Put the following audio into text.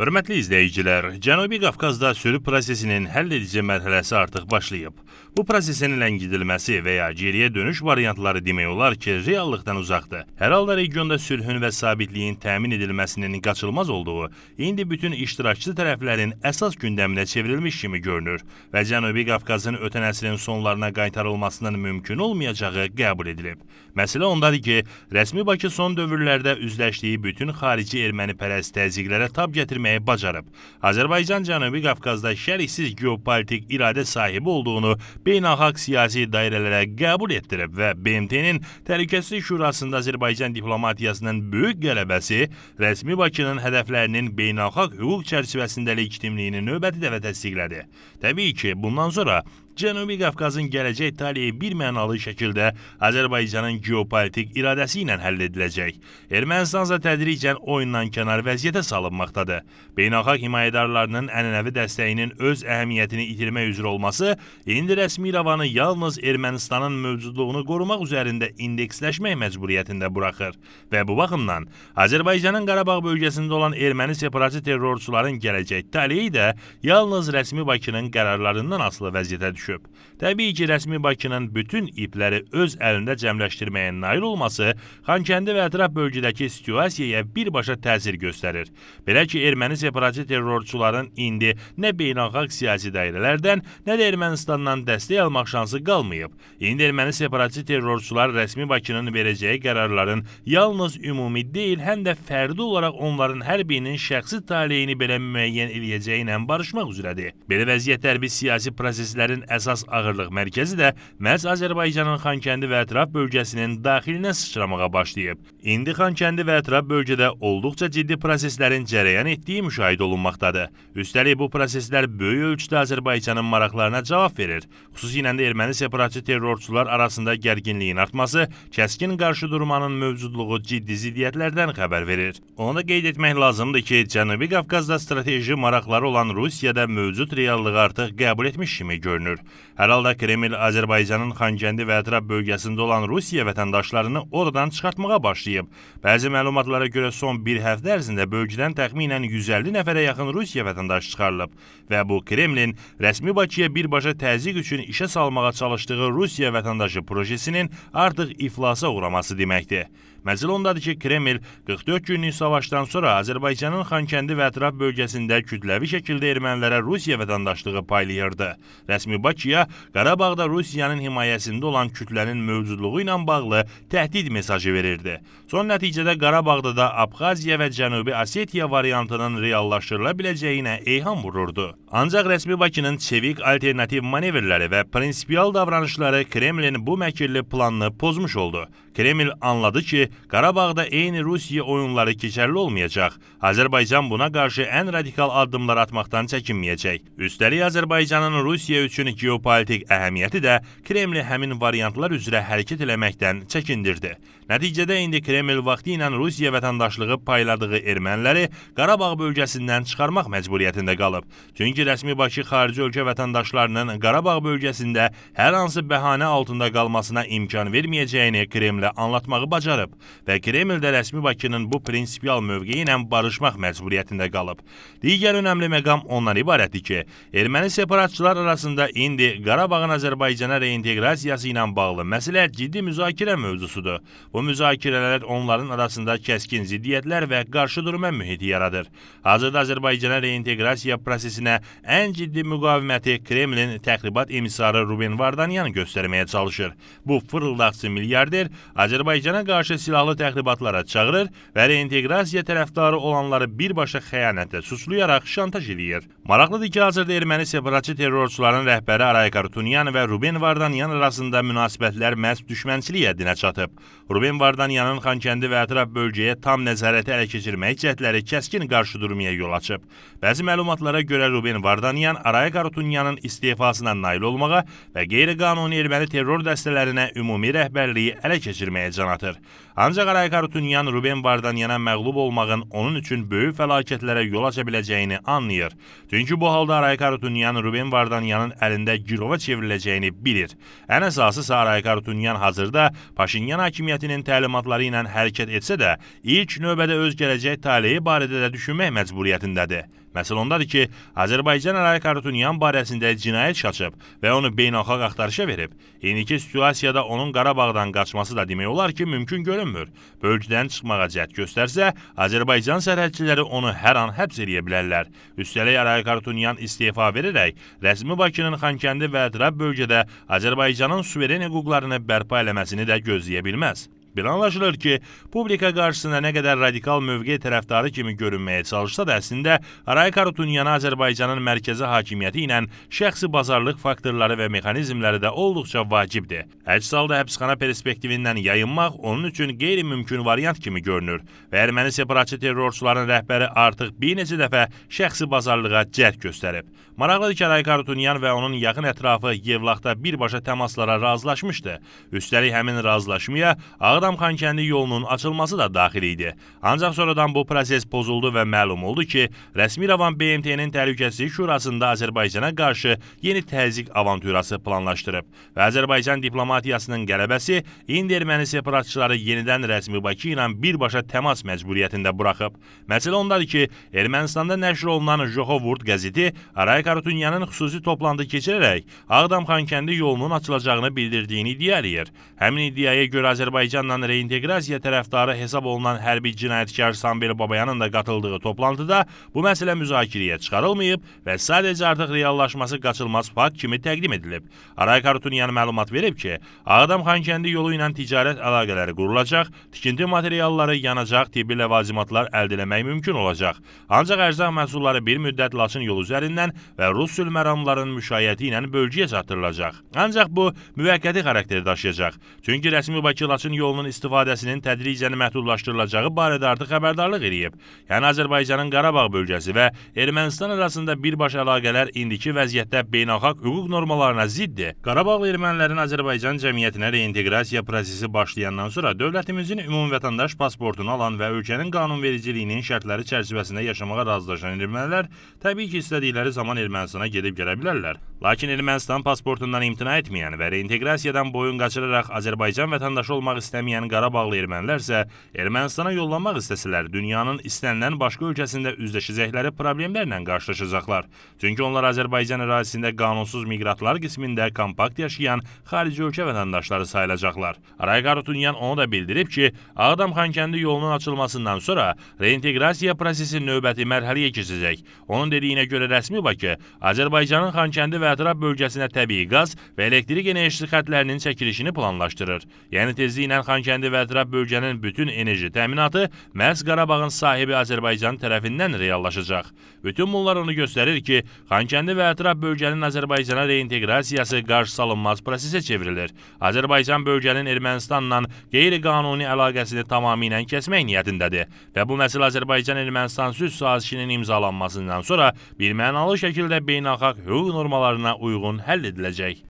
Hörmətli izləyicilər, Cənubi Qafqazda sülh prosesinin həll edici mərhələsi artıq başlayıb. Bu prosesin ləngidilməsi və ya geriyə dönüş variantları demək olar ki, reallıqdan uzaqdır. Hər halda regionda sülhün və sabitliyin təmin edilməsinin qaçılmaz olduğu indi bütün iştirakçı tərəflərin əsas gündəminə çevrilmiş kimi görünür və Cənubi Qafqazın ötən əsrin sonlarına qaytarılmasının mümkün olmayacağı qəbul edilib. Məsələ ondadır ki, rəsmi Bakı son dövrlərdə üzləşdiyi bütün xarici ermənipərəst təzyiqlərə tab gətirməyə etməyi bacarıb. Azərbaycan Cənubi Qafqazda şəriksiz geopolitik iradə sahibi olduğunu beynəlxalq siyasi dairələrə qəbul etdirib və BMT-nin Təhlükəsizlik Şurasında Azərbaycan diplomatiyasının böyük qələbəsi rəsmi Bakının hədəflərinin beynəlxalq hüquq çərçivəsində legitimliyini növbəti dəfə təsdiqlədi. Təbii ki, bundan sonra Cənubi Qafqazın gələcək taleyi bir mənalı şəkildə Azərbaycanın geopolitik iradəsi ilə həll ediləcək. Ermənistansa tədricən oyundan kənar vəziyyətə salınmaqdadır. Beynəlxalq himayədarlarının ənənəvi dəstəyinin öz əhəmiyyətini itirmək üzrə olması indi rəsmi İrəvanı yalnız Ermənistanın mövcudluğunu qorumaq üzərində indeksləşmək məcburiyyətində buraxır və bu baxımdan Azərbaycanın Qarabağ bölgəsində olan erməni separatçı terrorçuların gələcək taleyi də yalnız rəsmi Bakının qərarlarından asılı vəziyyətə düşür düşüb. Təbii ki, rəsmi Bakının bütün ipləri öz əlində cəmləşdirməyə nail olması Xankəndi və ətraf bölgədəki situasiyaya birbaşa təsir göstərir. Belə ki, erməni separatçı terrorçuların indi nə beynəlxalq siyasi dairələrdən, nə də Ermənistandan dəstək almaq şansı qalmayıb. İndi erməni separatçı terrorçular rəsmi Bakının verəcəyi qərarların yalnız ümumi deyil, həm də fərdi olaraq onların hər birinin şəxsi taleyini belə müəyyən edəcəyi ilə barışmaq üzrədir. Belə vəziyyətlər biz siyasi proseslərin əsas ağırlıq mərkəzi də məhz Azərbaycanın Xankəndi və ətraf bölgəsinin daxilinə sıçramağa başlayıb. İndi Xankəndi və ətraf bölgədə olduqca ciddi proseslərin cərəyan etdiyi müşahidə olunmaqdadır. Üstəlik bu proseslər böyük ölçüdə Azərbaycanın maraqlarına cavab verir. Xüsusilə də erməni separatçı terrorçular arasında gərginliyin artması, kəskin qarşı durmanın mövcudluğu ciddi zidiyyətlərdən xəbər verir. Onu da qeyd etmək lazımdır ki, Cənubi Qafqazda strateji maraqları olan Rusiyada mövcud reallığı artıq qəbul etmiş kimi görünür bildirib. Hər halda Kreml Azərbaycanın Xankəndi və ətraf bölgəsində olan Rusiya vətəndaşlarını oradan çıxartmağa başlayıb. Bəzi məlumatlara görə son bir həftə ərzində bölgədən təxminən 150 nəfərə yaxın Rusiya vətəndaşı çıxarılıb və bu Kremlin rəsmi Bakıya birbaşa təzyiq üçün işə salmağa çalışdığı Rusiya vətəndaşı projesinin artıq iflasa uğraması deməkdir. Məzil ondadır ki, Kreml 44 günlük savaşdan sonra Azərbaycanın Xankəndi və ətraf bölgəsində kütləvi şəkildə ermənilərə Rusiya vətəndaşlığı paylayırdı. Rəsmi Bakıya Qarabağda Rusiyanın himayəsində olan kütlənin mövcudluğu ilə bağlı təhdid mesajı verirdi. Son nəticədə Qarabağda da Abxaziya və Cənubi Osetiya variantının reallaşdırıla biləcəyinə eyham vururdu. Ancaq rəsmi Bakının çevik alternativ manevrləri və prinsipial davranışları Kremlin bu məkirli planını pozmuş oldu. Kreml anladı ki, Qarabağda eyni Rusiya oyunları keçərli olmayacaq. Azərbaycan buna qarşı ən radikal addımlar atmaqdan çəkinməyəcək. Üstəlik Azərbaycanın Rusiya üçün geopolitik əhəmiyyəti də Kremli həmin variantlar üzrə hərəkət eləməkdən çəkindirdi. Nəticədə indi Kreml vaxtı ilə Rusiya vətəndaşlığı payladığı erməniləri Qarabağ bölgəsindən çıxarmaq məcburiyyətində qalıb. Çünki rəsmi Bakı xarici ölkə vətəndaşlarının Qarabağ bölgəsində hər hansı bəhanə altında qalmasına imkan verməyəcəyini Kremlə və anlatmağı bacarıb və Kreml də rəsmi Bakının bu prinsipial mövqeyi ilə barışmaq məcburiyyətində qalıb. Digər önəmli məqam ondan ibarətdir ki, erməni separatçılar arasında indi Qarabağın Azərbaycana reinteqrasiyası ilə bağlı məsələ ciddi müzakirə mövzusudur. Bu müzakirələr onların arasında kəskin ziddiyyətlər və qarşıdurma mühiti yaradır. Hazırda Azərbaycana reinteqrasiya prosesinə ən ciddi müqaviməti Kremlin təxribat emissarı Ruben Vardanyan göstərməyə çalışır. Bu fırıldaqçı milyarder Azərbaycana qarşı silahlı təxribatlara çağırır və reinteqrasiya tərəfdarı olanları birbaşa xəyanətə suçlayaraq şantaj edir. Maraqlıdır ki, hazırda erməni separatçı terrorçuların rəhbəri Araykar Tunyan və Ruben Vardanyan arasında münasibətlər məhz düşmənçilik həddinə çatıb. Ruben Vardanyanın Xankəndi və ətraf bölgəyə tam nəzarəti ələ keçirmək cəhdləri kəskin qarşı durmaya yol açıb. Bəzi məlumatlara görə Ruben Vardanyan Araykar Tunyanın istefasına nail olmağa və qeyri-qanuni erməni terror dəstələrinə ümumi rəhbərliyi ələ keçirib keçirməyə can atır. Ancaq Raykarutunyan Ruben Vardan yana məğlub olmağın onun üçün böyük fəlakətlərə yol aça biləcəyini anlayır. Çünki bu halda Raykarutunyan Ruben Vardan yanın əlində girova çevriləcəyini bilir. Ən əsası isə Raykarutunyan hazırda Paşinyan hakimiyyətinin təlimatları ilə hərəkət etsə də, ilk növbədə öz gələcək taleyi barədə də düşünmək məcburiyyətindədir. Məsələ ondadır ki, Azərbaycan Ərayi Kartunyan barəsində cinayət açıb və onu beynəlxalq axtarışa verib. İndiki situasiyada onun Qarabağdan qaçması da demək olar ki, mümkün görünmür. Bölgədən çıxmağa cəhd göstərsə, Azərbaycan sərhədçiləri onu hər an həbs edə bilərlər. Üstəlik Ərayi Kartunyan istefa verərək rəsmi Bakının Xankəndi və ətraf bölgədə Azərbaycanın suveren hüquqlarını bərpa eləməsini də gözləyə bilməz. Belə anlaşılır ki, publika qarşısında nə qədər radikal mövqe tərəfdarı kimi görünməyə çalışsa da, əslində Aray Karutunyanı Azərbaycanın mərkəzi hakimiyyəti ilə şəxsi bazarlıq faktorları və mexanizmləri də olduqca vacibdir. Əks halda həbsxana perspektivindən yayınmaq onun üçün qeyri-mümkün variant kimi görünür və erməni separatçı terrorçuların rəhbəri artıq bir neçə dəfə şəxsi bazarlığa cəhd göstərib. Maraqlıdır ki, Əray Qarutunyan və onun yaxın ətrafı Yevlaxda birbaşa təmaslara razılaşmışdı. Üstəlik həmin razılaşmaya Ağdamxan kəndi yolunun açılması da daxil idi. Ancaq sonradan bu proses pozuldu və məlum oldu ki, Rəsmiravan BMT-nin Təhlükəsizlik Şurasında Azərbaycana qarşı yeni təzyiq avanturası planlaşdırıb və Azərbaycan diplomatiyasının qələbəsi indi erməni separatçıları yenidən rəsmi Bakı ilə birbaşa təmas məcburiyyətində buraxıb. Məsələ ondadır ki, Ermənistanda nəşr olunan Johovurt qəzeti Əray Karutünyanın xüsusi toplantı keçirərək Ağdam-Xankəndi yolunun açılacağını bildirdiyini iddia edir. Həmin iddiaya görə Azərbaycanla reinteqrasiya tərəfdarı hesab olunan hərbi cinayətkar Sambel Babayanın da qatıldığı toplantıda bu məsələ müzakirəyə çıxarılmayıb və sadəcə artıq reallaşması qaçılmaz fakt kimi təqdim edilib. Aray Karutunyan məlumat verib ki, Ağdam-Xankəndi yolu ilə ticarət əlaqələri qurulacaq, tikinti materialları yanacaq, tibbi ləvazimatlar əldə etmək mümkün olacaq. Ancaq ərzaq məhsulları bir müddət Laçın yolu üzərindən və rus sülməramların müşayiəti ilə bölgəyə çatdırılacaq. Ancaq bu müvəqqəti xarakter daşıyacaq. Çünki rəsmi Bakı Laçın yolunun istifadəsinin tədricən məhdudlaşdırılacağı barədə artıq xəbərdarlıq eləyib. Yəni Azərbaycanın Qarabağ bölgəsi və Ermənistan arasında birbaşa əlaqələr indiki vəziyyətdə beynəlxalq hüquq normalarına ziddir. Qarabağlı ermənilərin Azərbaycan cəmiyyətinə reinteqrasiya prosesi başlayandan sonra dövlətimizin ümumvətəndaş pasportunu alan və ölkənin qanunvericiliyinin şərtləri çərçivəsində yaşamağa razılaşan ermənilər təbii ki, istədikləri zaman ermənilər Ermənistana gedib gələ bilərlər. Lakin Ermənistan pasportundan imtina etməyən və reinteqrasiyadan boyun qaçıraraq Azərbaycan vətəndaşı olmaq istəməyən Qarabağlı ermənilərsə Ermənistana yollanmaq istəsələr dünyanın istənilən başqa ölkəsində üzləşəcəkləri problemlərlə qarşılaşacaqlar. Çünki onlar Azərbaycan ərazisində qanunsuz miqrantlar qismində kompakt yaşayan xarici ölkə vətəndaşları sayılacaqlar. Aray Qarutunyan onu da bildirib ki, Ağdam-Xankəndi yolunun açılmasından sonra reinteqrasiya prosesi növbəti mərhələyə keçəcək. Onun dediyinə görə rəsmi Bakı edildi. Azərbaycanın Xankəndi və ətraf bölgəsinə təbii qaz və elektrik enerjisi xətlərinin çəkilişini planlaşdırır. Yəni tezliklə Xankəndi və ətraf bölgənin bütün enerji təminatı məhz Qarabağın sahibi Azərbaycan tərəfindən reallaşacaq. Bütün bunlar onu göstərir ki, Xankəndi və ətraf bölgənin Azərbaycana reinteqrasiyası qarşısalınmaz prosesə çevrilir. Azərbaycan bölgənin Ermənistanla qeyri-qanuni əlaqəsini tamamilə kəsmək niyyətindədir və bu məsələ Azərbaycan-Ermənistan sülh sazişinin imzalanmasından sonra birmənalı şəkildə şəkildə beynəlxalq hüquq normalarına uyğun həll ediləcək.